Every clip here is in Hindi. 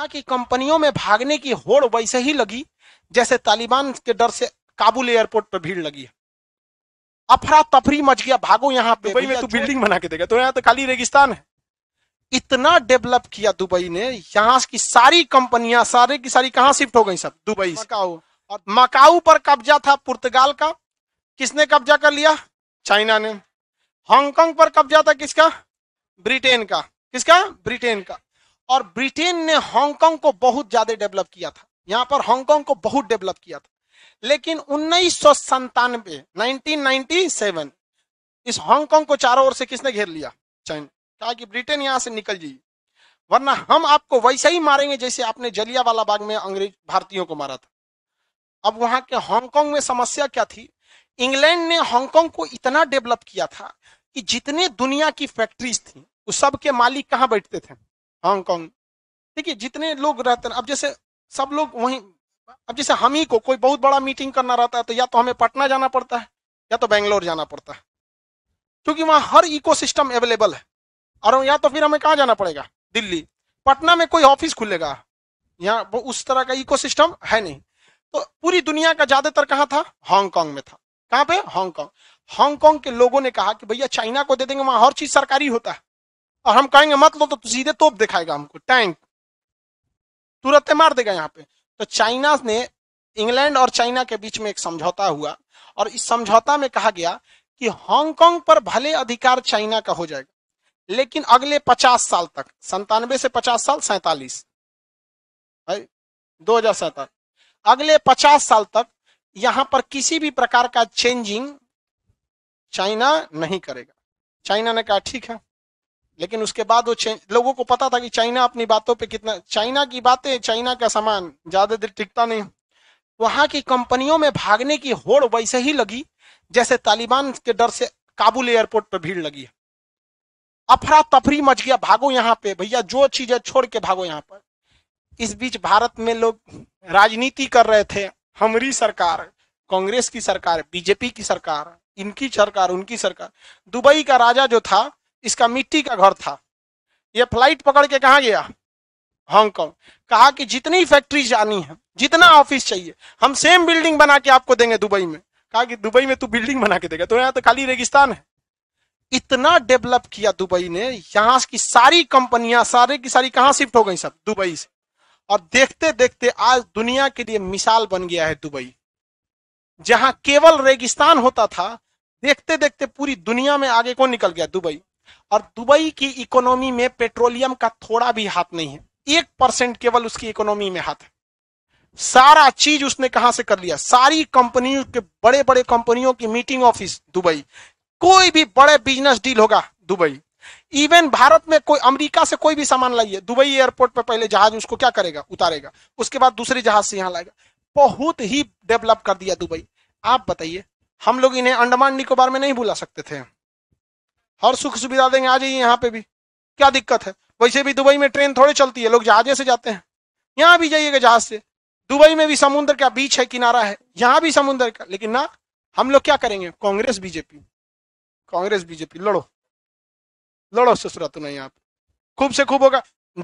कहा कि कंपनियों में भागने की होड़ वैसे ही लगी जैसे तालिबान के डर से काबुल एयरपोर्ट पर भीड़ लगी है अफरा तफरी मच गया भागो यहाँ पे दुबई में तू बिल्डिंग बना के देगा तो यहाँ तो खाली रेगिस्तान है इतना डेवलप किया दुबई ने यहाँ की सारी कंपनियां सारे की सारी कहाँ शिफ्ट हो गई सब दुबई मकाऊ और मकाऊ पर कब्जा था पुर्तगाल का किसने कब्जा कर लिया चाइना ने हांगकांग पर कब्जा था किसका ब्रिटेन का किसका ब्रिटेन का और ब्रिटेन ने हांगकांग को बहुत ज्यादा डेवलप किया था यहाँ पर हांगकांग को बहुत डेवलप किया था लेकिन उन्नीस सौ संतानवे नाइनटीन इस हांगकांग को चारों ओर से किसने घेर लिया चाइना कहा कि ब्रिटेन यहां से निकल जाइए वरना हम आपको वैसा ही मारेंगे जैसे आपने जलिया वाला बाग में अंग्रेज भारतीयों को मारा था अब वहां के हांगकांग में समस्या क्या थी इंग्लैंड ने हांगकांग को इतना डेवलप किया था कि जितने दुनिया की फैक्ट्रीज थी उस सब के मालिक कहाँ बैठते थे हांगकांग देखिए जितने लोग रहते हैं अब जैसे सब लोग वहीं अब जैसे हम ही को कोई बहुत बड़ा मीटिंग करना रहता है तो या तो हमें पटना जाना पड़ता है या तो बेंगलोर जाना पड़ता है क्योंकि वहां हर इकोसिस्टम अवेलेबल है और या तो फिर हमें कहाँ जाना पड़ेगा दिल्ली पटना में कोई ऑफिस खुलेगा यहाँ उस तरह का इकोसिस्टम है नहीं तो पूरी दुनिया का ज्यादातर कहाँ था हांगकांग में था कहाँ पे हांगकांग हांगकांग के लोगों ने कहा कि भैया चाइना को दे देंगे वहां हर चीज सरकारी होता है और हम कहेंगे मत लो तो सीधे तोप दिखाएगा हमको टैंक तुरंत मार देगा यहाँ पे तो चाइना ने इंग्लैंड और चाइना के बीच में एक समझौता हुआ और इस समझौता में कहा गया कि हांगकांग पर भले अधिकार चाइना का हो जाएगा लेकिन अगले पचास साल तक संतानवे से पचास साल सैतालीस दो हजार सैतालीस अगले पचास साल तक यहां पर किसी भी प्रकार का चेंजिंग चाइना नहीं करेगा चाइना ने कहा ठीक है लेकिन उसके बाद वो लोगों को पता था कि चाइना अपनी बातों पे कितना चाइना की बातें चाइना का सामान ज्यादा देर टिकता नहीं वहां की कंपनियों में भागने की होड़ वैसे ही लगी जैसे तालिबान के डर से काबुल एयरपोर्ट पर भीड़ लगी है अफरा तफरी मच गया भागो यहाँ पे भैया जो चीज है छोड़ के भागो यहाँ पर इस बीच भारत में लोग राजनीति कर रहे थे हमारी सरकार कांग्रेस की सरकार बीजेपी की सरकार इनकी सरकार उनकी सरकार दुबई का राजा जो था इसका मिट्टी का घर था ये फ्लाइट पकड़ के कहा गया हांगकांग कहा कि जितनी फैक्ट्री जानी है जितना ऑफिस चाहिए हम सेम बिल्डिंग बना के आपको देंगे दुबई में कहा कि दुबई में तू बिल्डिंग बना के देगा तो यहाँ तो खाली रेगिस्तान है इतना डेवलप किया दुबई ने यहाँ की सारी कंपनियां सारे की सारी कहाँ शिफ्ट हो गई सब दुबई से और देखते देखते आज दुनिया के लिए मिसाल बन गया है दुबई जहां केवल रेगिस्तान होता था देखते देखते पूरी दुनिया में आगे कौन निकल गया दुबई और दुबई की इकोनॉमी में पेट्रोलियम का थोड़ा भी हाथ नहीं है एक परसेंट केवल उसकी इकोनॉमी में हाथ है सारा चीज उसने कहां से कर लिया सारी कंपनियों के बड़े बड़े कंपनियों की मीटिंग ऑफिस दुबई कोई भी बड़े बिजनेस डील होगा दुबई इवन भारत में कोई अमेरिका से कोई भी सामान लाइए दुबई एयरपोर्ट पर पहले जहाज उसको क्या करेगा उतारेगा उसके बाद दूसरे जहाज से यहां लाएगा बहुत ही डेवलप कर दिया दुबई आप बताइए हम लोग इन्हें अंडमान निकोबार में नहीं बुला सकते थे हर सुख सुविधा देंगे आ जाइए यहाँ पे भी क्या दिक्कत है वैसे भी दुबई में ट्रेन थोड़ी चलती है लोग जहाजे से जाते हैं यहाँ भी जाइएगा जहाज से दुबई में भी समुद्र का बीच है किनारा है यहाँ भी समुद्र का लेकिन ना हम लोग क्या करेंगे कांग्रेस बीजेपी कांग्रेस बीजेपी लड़ो लड़ो ससुरा तुम्हें यहाँ पे खूब से खूब होगा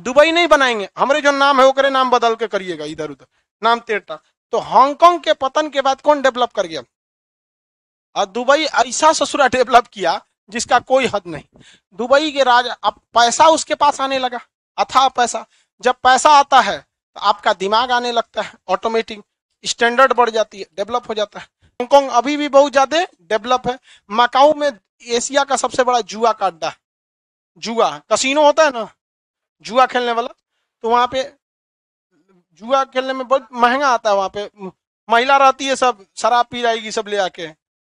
दुबई नहीं बनाएंगे हमारे जो नाम है वो करे नाम बदल के करिएगा इधर उधर नाम तेरटा तो हांगकांग के पतन के बाद कौन डेवलप कर गया और दुबई ऐसा ससुरा डेवलप किया जिसका कोई हद नहीं दुबई के राज अब पैसा उसके पास आने लगा अथा पैसा जब पैसा आता है तो आपका दिमाग आने लगता है ऑटोमेटिक स्टैंडर्ड बढ़ जाती है डेवलप हो जाता है हांगकॉन्ग अभी भी बहुत ज्यादा डेवलप है मकाऊ में एशिया का सबसे बड़ा जुआ का अड्डा है जुआ कसिनो होता है ना जुआ खेलने वाला तो वहाँ पे जुआ खेलने में बहुत महंगा आता है वहाँ पे महिला रहती है सब शराब पी जाएगी सब ले आके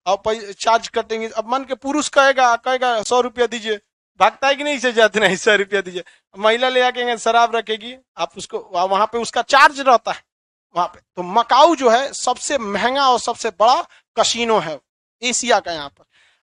अब चार्ज कटेंगे अब मान के पुरुष कहेगा कहेगा सौ रुपया दीजिए भागता है कि नहीं इसे जाते नहीं सौ रुपया दीजिए महिला ले आके शराब रखेगी आप उसको वहां पे उसका चार्ज रहता है वहां पे तो मकाऊ जो है सबसे महंगा और सबसे बड़ा कसिनो है एशिया का यहाँ पर